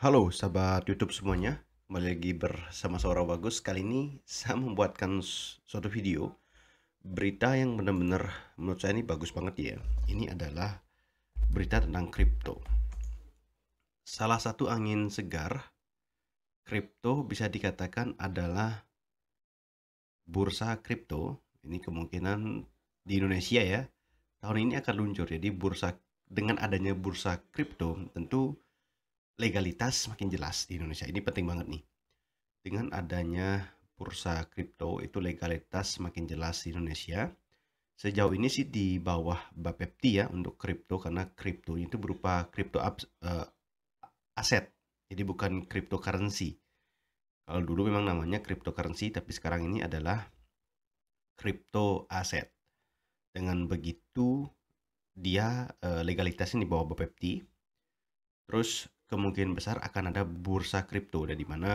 Halo sahabat YouTube semuanya, kembali lagi bersama seorang Bagus. Kali ini saya membuatkan suatu video berita yang benar-benar menurut saya ini bagus banget ya. Ini adalah berita tentang kripto. Salah satu angin segar kripto bisa dikatakan adalah bursa kripto. Ini kemungkinan di Indonesia ya. Tahun ini akan luncur. Jadi bursa dengan adanya bursa kripto tentu legalitas makin jelas di Indonesia. Ini penting banget nih. Dengan adanya bursa kripto itu legalitas semakin jelas di Indonesia. Sejauh ini sih di bawah Bapepti ya untuk kripto karena kripto itu berupa kripto uh, aset. Jadi bukan cryptocurrency. Kalau dulu memang namanya cryptocurrency tapi sekarang ini adalah kripto aset. Dengan begitu dia uh, legalitasnya di bawah Bapepti Terus kemungkinan besar akan ada bursa kripto dan di mana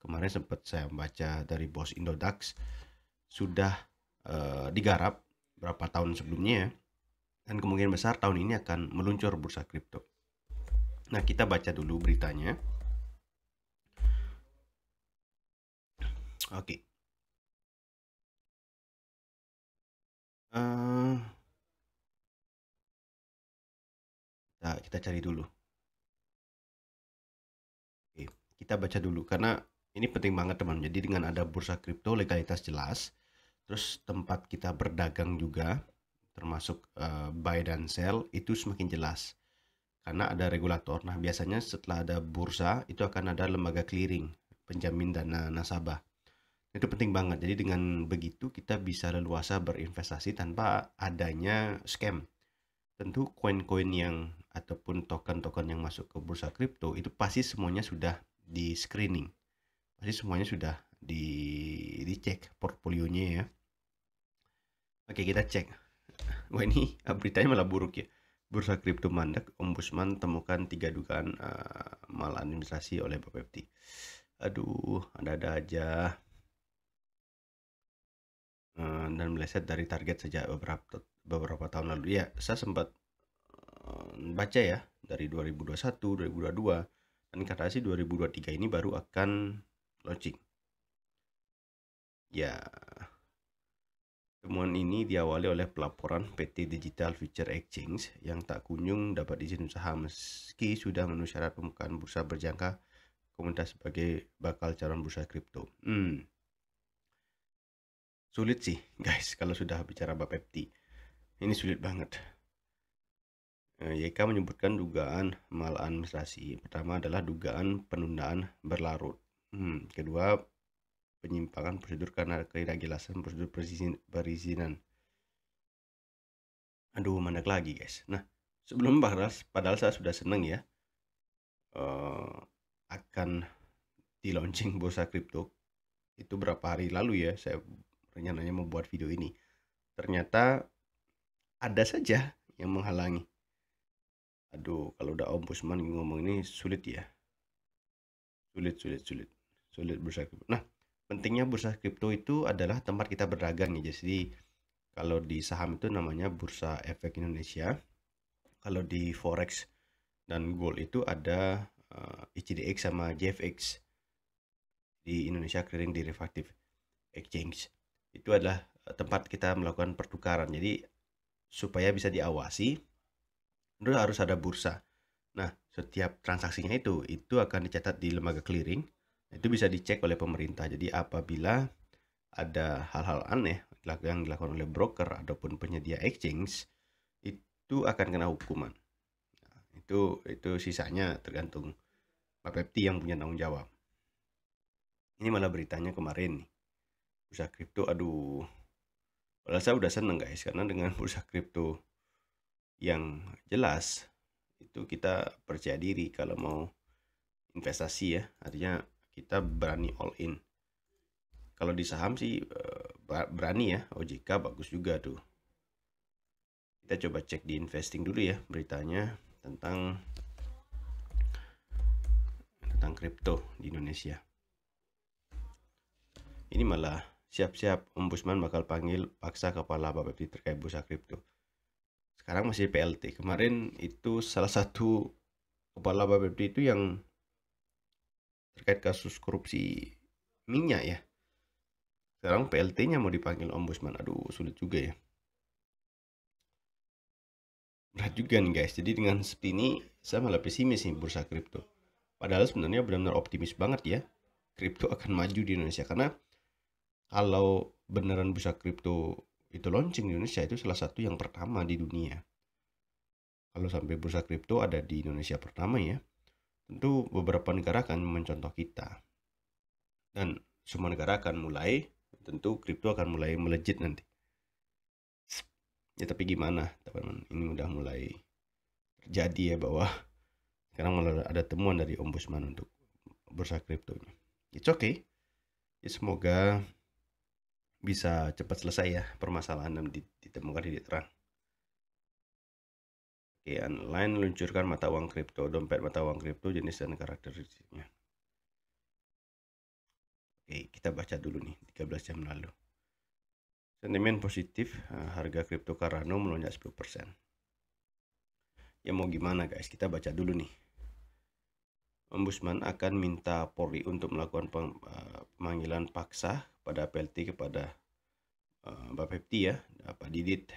kemarin sempat saya baca dari bos Indodax sudah uh, digarap berapa tahun sebelumnya ya, dan kemungkinan besar tahun ini akan meluncur bursa kripto. Nah, kita baca dulu beritanya. Oke. Okay. Uh, eh, kita, kita cari dulu. kita baca dulu karena ini penting banget teman. Jadi dengan ada bursa kripto legalitas jelas, terus tempat kita berdagang juga termasuk uh, buy dan sell itu semakin jelas karena ada regulator. Nah, biasanya setelah ada bursa itu akan ada lembaga clearing penjamin dana nasabah. Itu penting banget. Jadi dengan begitu kita bisa leluasa berinvestasi tanpa adanya scam. Tentu koin-koin yang ataupun token-token yang masuk ke bursa kripto itu pasti semuanya sudah di screening pasti semuanya sudah di dicek portfolionya ya oke kita cek wah ini beritanya malah buruk ya bursa kripto mandek ombudsman temukan tiga dugaan uh, maladministrasi oleh Bapepti aduh ada-ada aja uh, dan meleset dari target sejak beberapa beberapa tahun lalu ya saya sempat uh, baca ya dari 2021 2022 dan katanya sih 2023 ini baru akan launching ya Temuan ini diawali oleh pelaporan PT Digital Future Exchange yang tak kunjung dapat izin usaha meski sudah memenuhi syarat pembukaan bursa berjangka komunitas sebagai bakal calon bursa kripto. Hmm. Sulit sih guys kalau sudah bicara bab FT. Ini sulit banget. YK eh, menyebutkan dugaan maladministrasi. Pertama adalah dugaan penundaan berlarut. Hmm, kedua, penyimpangan prosedur karena ketidakjelasan prosedur perizinan. Aduh, mana lagi guys. Nah, sebelum bahas, padahal saya sudah seneng ya uh, akan di launching bursa kripto. Itu berapa hari lalu ya saya rencananya membuat video ini. Ternyata ada saja yang menghalangi aduh kalau udah ombudsman ngomong ini sulit ya sulit sulit sulit sulit bursa kripto nah pentingnya bursa kripto itu adalah tempat kita berdagang ya jadi kalau di saham itu namanya bursa efek Indonesia kalau di forex dan gold itu ada uh, eh, ICDX e sama JFX di Indonesia Clearing Derivative Exchange itu adalah eh, tempat kita melakukan pertukaran jadi supaya bisa diawasi itu harus ada bursa. Nah, setiap transaksinya itu itu akan dicatat di lembaga clearing. Itu bisa dicek oleh pemerintah. Jadi apabila ada hal-hal aneh yang dilakukan oleh broker ataupun penyedia exchange itu akan kena hukuman. Nah, itu itu sisanya tergantung Pepti yang punya tanggung jawab. Ini malah beritanya kemarin nih. Bursa kripto aduh. Padahal saya udah seneng guys karena dengan bursa kripto yang jelas itu kita percaya diri kalau mau investasi ya artinya kita berani all in kalau di saham sih eh, berani ya OJK bagus juga tuh kita coba cek di investing dulu ya beritanya tentang tentang kripto di Indonesia ini malah siap-siap ombudsman bakal panggil paksa kepala Bapepti terkait bursa kripto sekarang masih PLT kemarin itu salah satu kepala BPD itu yang terkait kasus korupsi minyak ya sekarang PLT-nya mau dipanggil ombudsman aduh sulit juga ya berat juga nih guys jadi dengan seperti ini saya malah pesimis nih bursa kripto padahal sebenarnya benar-benar optimis banget ya kripto akan maju di Indonesia karena kalau beneran bursa kripto itu launching di Indonesia itu salah satu yang pertama di dunia. Kalau sampai bursa kripto ada di Indonesia pertama ya, tentu beberapa negara akan mencontoh kita. Dan semua negara akan mulai, tentu kripto akan mulai melejit nanti. Ya tapi gimana teman-teman, ini udah mulai terjadi ya bahwa sekarang malah ada temuan dari ombudsman untuk bursa kripto ini. It's okay. Ya, semoga bisa cepat selesai ya permasalahan yang ditemukan di Terang. Oke, online luncurkan mata uang kripto, dompet mata uang kripto, jenis dan karakteristiknya. Oke, kita baca dulu nih 13 jam lalu. Sentimen positif, eh, harga kripto Cardano melonjak 10%. Ya mau gimana guys, kita baca dulu nih. Ombudsman akan minta Polri untuk melakukan eh, pemanggilan paksa kepada PLT kepada uh, eh, Bapak Pepti ya Pak Didit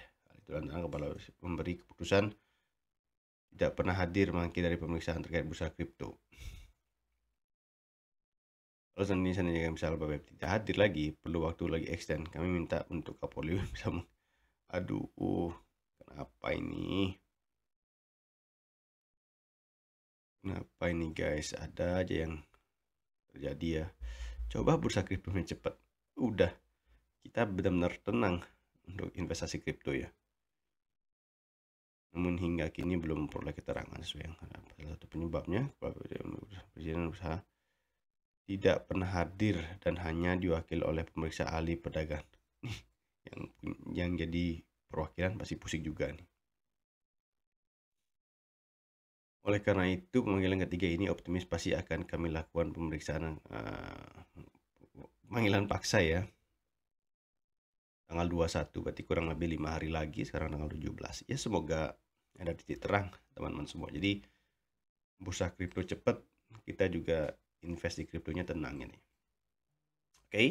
lantaran kepala memberi keputusan tidak pernah hadir mangkir dari pemeriksaan terkait bursa kripto kalau seandainya seandainya misalnya Bapak Pepti tidak hadir lagi perlu waktu lagi extend kami minta untuk Kapolri bisa aduh uh, kenapa ini kenapa ini guys ada aja yang terjadi ya coba bursa kripto cepat udah kita benar-benar tenang untuk investasi kripto ya. Namun hingga kini belum memperoleh keterangan sesuai yang Salah satu penyebabnya perjalanan usaha tidak pernah hadir dan hanya diwakil oleh pemeriksa ahli pedagang. yang yang jadi perwakilan pasti pusing juga nih. Oleh karena itu, pemanggilan ketiga ini optimis pasti akan kami lakukan pemeriksaan uh, panggilan paksa ya. Tanggal 21 berarti kurang lebih lima hari lagi sekarang tanggal 17. Ya semoga ada titik terang teman-teman semua. Jadi bursa kripto cepat kita juga invest di kriptonya tenang ini. Oke. Okay?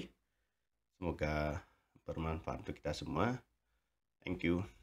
Semoga bermanfaat untuk kita semua. Thank you.